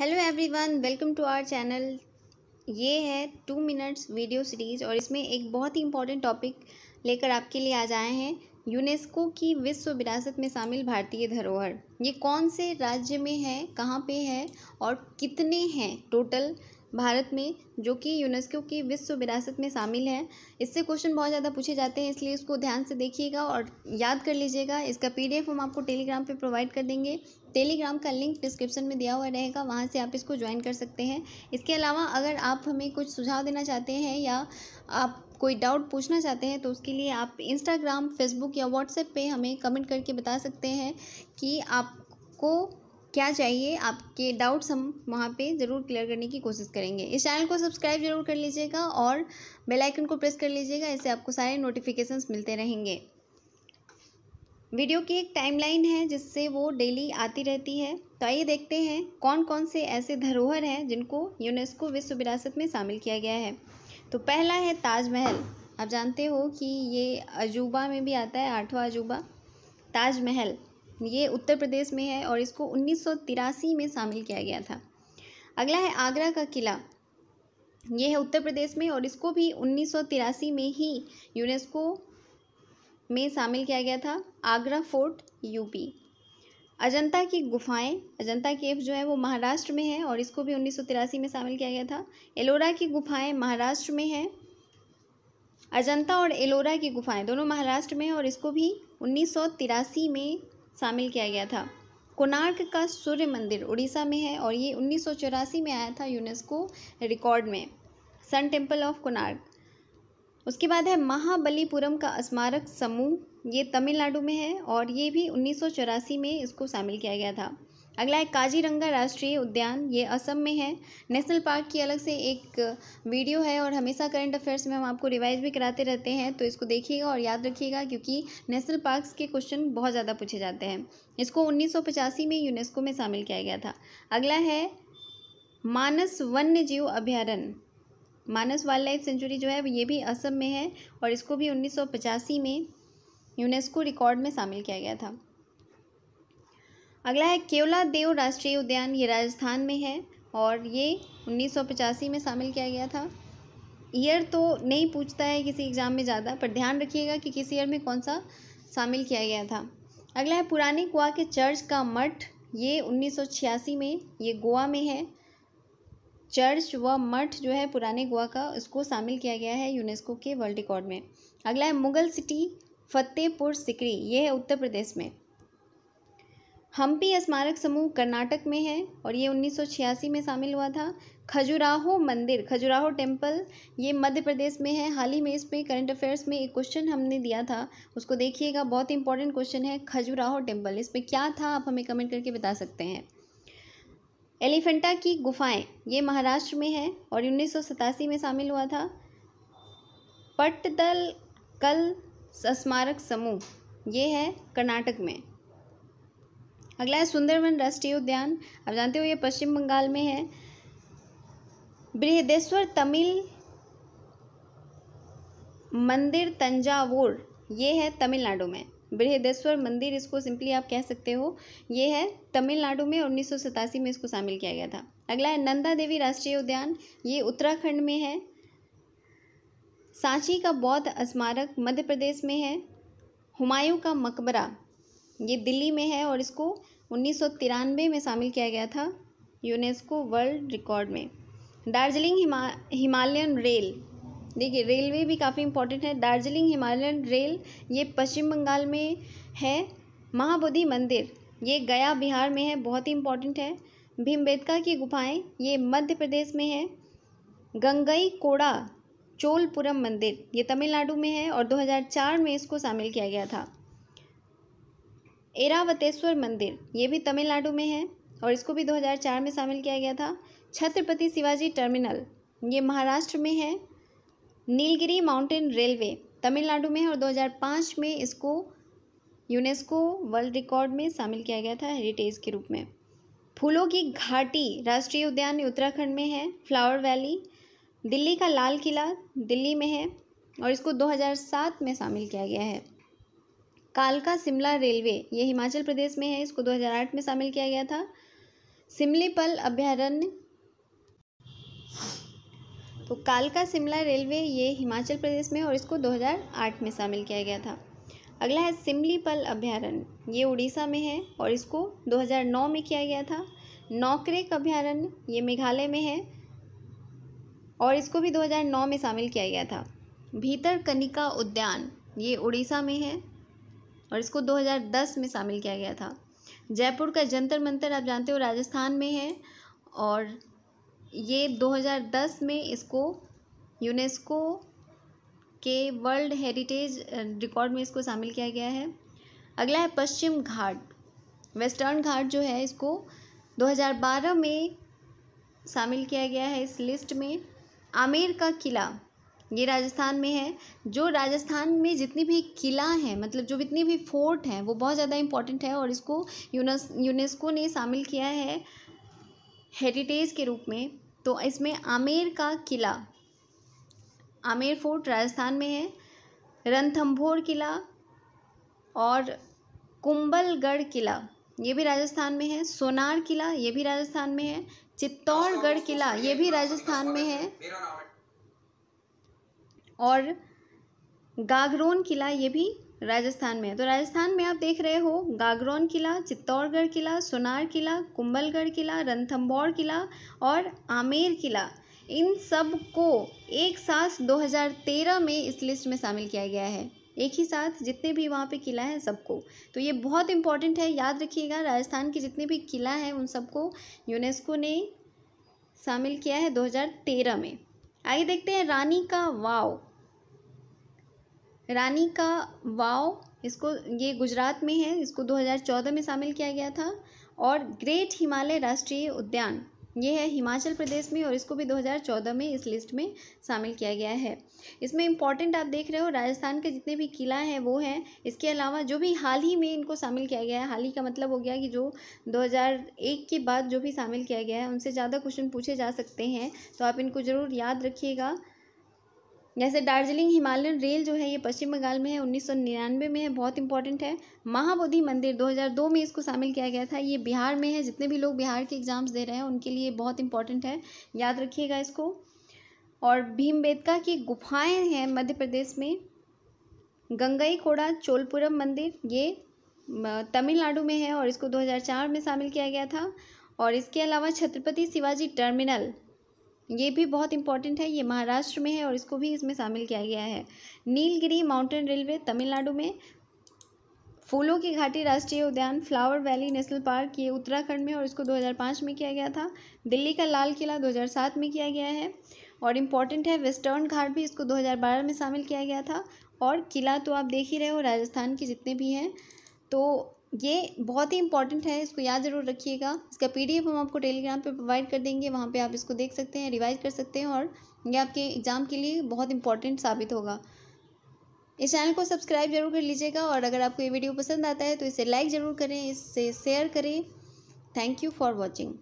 hello everyone welcome to our channel ये है two minutes video series और इसमें एक बहुत ही इंपॉर्टेंट टॉपिक लेकर आपके लिए आज आए हैं यूनेस्को की विश्व विरासत में शामिल भारतीय धरोहर ये कौन से राज्य में है कहाँ पे है और कितने हैं टोटल भारत में जो कि यूनेस्को की विश्व विरासत में शामिल है इससे क्वेश्चन बहुत ज़्यादा पूछे जाते हैं इसलिए इसको ध्यान से देखिएगा और याद कर लीजिएगा इसका पीडीएफ हम आपको टेलीग्राम पे प्रोवाइड कर देंगे टेलीग्राम का लिंक डिस्क्रिप्शन में दिया हुआ रहेगा वहाँ से आप इसको ज्वाइन कर सकते हैं इसके अलावा अगर आप हमें कुछ सुझाव देना चाहते हैं या आप कोई डाउट पूछना चाहते हैं तो उसके लिए आप इंस्टाग्राम फेसबुक या व्हाट्सएप पर हमें कमेंट करके बता सकते हैं कि आपको क्या चाहिए आपके डाउट्स हम वहाँ पे ज़रूर क्लियर करने की कोशिश करेंगे इस चैनल को सब्सक्राइब जरूर कर लीजिएगा और बेल आइकन को प्रेस कर लीजिएगा इससे आपको सारे नोटिफिकेशंस मिलते रहेंगे वीडियो की एक टाइमलाइन है जिससे वो डेली आती रहती है तो आइए देखते हैं कौन कौन से ऐसे धरोहर हैं जिनको यूनेस्को विश्व विरासत में शामिल किया गया है तो पहला है ताजमहल आप जानते हो कि ये अजूबा में भी आता है आठवा अजूबा ताजमहल ये उत्तर प्रदेश में है और इसको उन्नीस में शामिल किया गया था अगला है आगरा का किला ये है उत्तर प्रदेश में और इसको भी उन्नीस में ही यूनेस्को में शामिल किया गया था आगरा फोर्ट यूपी अजंता की गुफाएं अजंता केव जो है वो महाराष्ट्र में है और इसको भी उन्नीस में शामिल किया गया था एलोरा की गुफाएं महाराष्ट्र में है अजंता और एलोरा की गुफाएं दोनों महाराष्ट्र में हैं और इसको भी उन्नीस में शामिल किया गया था कोणार्क का सूर्य मंदिर उड़ीसा में है और ये उन्नीस में आया था यूनेस्को रिकॉर्ड में सन टेम्पल ऑफ कोणार्क उसके बाद है महाबलीपुरम का स्मारक समूह ये तमिलनाडु में है और ये भी उन्नीस में इसको शामिल किया गया था अगला है काजीरंगा राष्ट्रीय उद्यान ये असम में है नेशनल पार्क की अलग से एक वीडियो है और हमेशा करंट अफेयर्स में हम आपको रिवाइज भी कराते रहते हैं तो इसको देखिएगा और याद रखिएगा क्योंकि नेशनल पार्क्स के क्वेश्चन बहुत ज़्यादा पूछे जाते हैं इसको उन्नीस में यूनेस्को में शामिल किया गया था अगला है मानस वन्य जीव अभ्यारण्य मानस वाइल्ड लाइफ सेंचुरी जो है ये भी असम में है और इसको भी उन्नीस में यूनेस्को रिकॉर्ड में शामिल किया गया था अगला है केवला देव राष्ट्रीय उद्यान ये राजस्थान में है और ये उन्नीस में शामिल किया गया था ईयर तो नहीं पूछता है किसी एग्ज़ाम में ज़्यादा पर ध्यान रखिएगा कि किस ईयर में कौन सा शामिल किया गया था अगला है पुराने गोवा के चर्च का मठ ये उन्नीस में ये गोवा में है चर्च व मठ जो है पुराने गोवा का उसको शामिल किया गया है यूनेस्को के वर्ल्ड रिकॉर्ड में अगला है मुगल सिटी फतेहपुर सिकरी ये है उत्तर प्रदेश में हम्पी स्मारक समूह कर्नाटक में है और ये 1986 में शामिल हुआ था खजुराहो मंदिर खजुराहो टेम्पल ये मध्य प्रदेश में है हाल ही में इसमें करंट अफेयर्स में एक क्वेश्चन हमने दिया था उसको देखिएगा बहुत इंपॉर्टेंट क्वेश्चन है खजुराहो टेम्पल इसमें क्या था आप हमें कमेंट करके बता सकते हैं एलिफेंटा की गुफाएं ये महाराष्ट्र में है और उन्नीस में शामिल हुआ था पट्टल कल स्मारक समूह ये है कर्नाटक में अगला है सुंदरवन राष्ट्रीय उद्यान आप जानते हो ये पश्चिम बंगाल में है बृहदेश्वर तमिल मंदिर तंजावुर ये है तमिलनाडु में बृहदेश्वर मंदिर इसको सिंपली आप कह सकते हो ये है तमिलनाडु में उन्नीस में इसको शामिल किया गया था अगला है नंदा देवी राष्ट्रीय उद्यान ये उत्तराखंड में है सांची का बौद्ध स्मारक मध्य प्रदेश में है हुमायूं का मकबरा ये दिल्ली में है और इसको उन्नीस में शामिल किया गया था यूनेस्को वर्ल्ड रिकॉर्ड में दार्जिलिंग हिमा हिमालयन रेल देखिए रेलवे भी काफ़ी इम्पोर्टेंट है दार्जिलिंग हिमालयन रेल ये पश्चिम बंगाल में है महाबोधि मंदिर ये गया बिहार में है बहुत ही इम्पोर्टेंट है भीमबेदका की गुफाएं ये मध्य प्रदेश में है गंगई कोड़ा चोलपुरम मंदिर ये तमिलनाडु में है और 2004 में इसको शामिल किया गया था एरावतेश्वर मंदिर ये भी तमिलनाडु में है और इसको भी 2004 में शामिल किया गया था छत्रपति शिवाजी टर्मिनल ये महाराष्ट्र में है नीलगिरी माउंटेन रेलवे तमिलनाडु में है और 2005 में इसको यूनेस्को वर्ल्ड रिकॉर्ड में शामिल किया गया था हेरिटेज के रूप में फूलों की घाटी राष्ट्रीय उद्यान उत्तराखंड में है फ्लावर वैली दिल्ली का लाल किला दिल्ली में है और इसको 2007 में शामिल किया गया है कालका शिमला रेलवे ये हिमाचल प्रदेश में है इसको 2008 में शामिल किया गया था सिमलीपल अभ्यारण्य तो कालका शिमला रेलवे ये हिमाचल प्रदेश में और इसको 2008 में शामिल किया गया था अगला है सिमलीपल अभ्यारण्य ये उड़ीसा में है और इसको 2009 में किया गया था नौकरेक अभ्यारण्य ये मेघालय में है और इसको भी 2009 में शामिल किया गया था भीतर कनिका उद्यान ये उड़ीसा में है और इसको 2010 में शामिल किया गया था जयपुर का जंतर मंतर आप जानते हो राजस्थान में है और ये 2010 में इसको यूनेस्को के वर्ल्ड हेरिटेज रिकॉर्ड में इसको शामिल किया गया है अगला है पश्चिम घाट वेस्टर्न घाट जो है इसको 2012 में शामिल किया गया है इस लिस्ट में आमेर का किला ये राजस्थान में है जो राजस्थान में जितनी भी किला हैं मतलब जो जितनी भी फोर्ट हैं वो बहुत ज़्यादा इम्पॉर्टेंट है और इसको यूनेस्को ने शामिल किया है हेरिटेज के रूप में तो इसमें आमेर का किला आमेर फोर्ट राजस्थान में है रणथम्भोर किला और कुंबलगढ़ किला ये भी राजस्थान में है सोनार किला ये भी राजस्थान में है चित्तौड़गढ़ किला ये भी राजस्थान में है और गागरोन किला ये भी राजस्थान में है तो राजस्थान में आप देख रहे हो गागरोन किला चित्तौड़गढ़ किला सोनार किला कुंबलगढ़ किला रणथम्बौर किला और आमेर किला इन सब को एक साथ 2013 में इस लिस्ट में शामिल किया गया है एक ही साथ जितने भी वहाँ पे किला है सबको तो ये बहुत इम्पॉर्टेंट है याद रखिएगा राजस्थान के जितने भी किला है उन सबको यूनेस्को ने शामिल किया है 2013 में आइए देखते हैं रानी का वाव रानी का वाव इसको ये गुजरात में है इसको 2014 में शामिल किया गया था और ग्रेट हिमालय राष्ट्रीय उद्यान ये है हिमाचल प्रदेश में और इसको भी 2014 में इस लिस्ट में शामिल किया गया है इसमें इम्पॉर्टेंट आप देख रहे हो राजस्थान के जितने भी किला हैं वो हैं इसके अलावा जो भी हाल ही में इनको शामिल किया गया है हाल ही का मतलब हो गया कि जो 2001 के बाद जो भी शामिल किया गया है उनसे ज़्यादा क्वेश्चन पूछे जा सकते हैं तो आप इनको ज़रूर याद रखिएगा जैसे दार्जिलिंग हिमालयन रेल जो है ये पश्चिम बंगाल में है उन्नीस में है बहुत इंपॉर्टेंट है महाबोधि मंदिर 2002 में इसको शामिल किया गया था ये बिहार में है जितने भी लोग बिहार के एग्ज़ाम्स दे रहे हैं उनके लिए बहुत इंपॉर्टेंट है याद रखिएगा इसको और भीमबेदका की गुफाएँ हैं मध्य प्रदेश में गंगई कोड़ा चोलपुरम मंदिर ये तमिलनाडु में है और इसको 2004 में शामिल किया गया था और इसके अलावा छत्रपति शिवाजी टर्मिनल ये भी बहुत इंपॉर्टेंट है ये महाराष्ट्र में है और इसको भी इसमें शामिल किया गया है नीलगिरी माउंटेन रेलवे तमिलनाडु में फूलों की घाटी राष्ट्रीय उद्यान फ्लावर वैली नेशनल पार्क ये उत्तराखंड में और इसको 2005 में किया गया था दिल्ली का लाल किला 2007 में किया गया है और इम्पॉर्टेंट है वेस्टर्न घाट भी इसको 2012 में शामिल किया गया था और किला तो आप देख ही रहे हो राजस्थान के जितने भी हैं तो ये बहुत ही इंपॉर्टेंट है इसको याद जरूर रखिएगा इसका पीडीएफ हम आपको टेलीग्राम पे प्रोवाइड कर देंगे वहाँ पे आप इसको देख सकते हैं रिवाइज कर सकते हैं और ये आपके एग्ज़ाम के लिए बहुत इंपॉर्टेंट साबित होगा इस चैनल को सब्सक्राइब जरूर कर लीजिएगा और अगर आपको ये वीडियो पसंद आता है तो इसे लाइक ज़रूर करें इससे शेयर करें थैंक यू फॉर वॉचिंग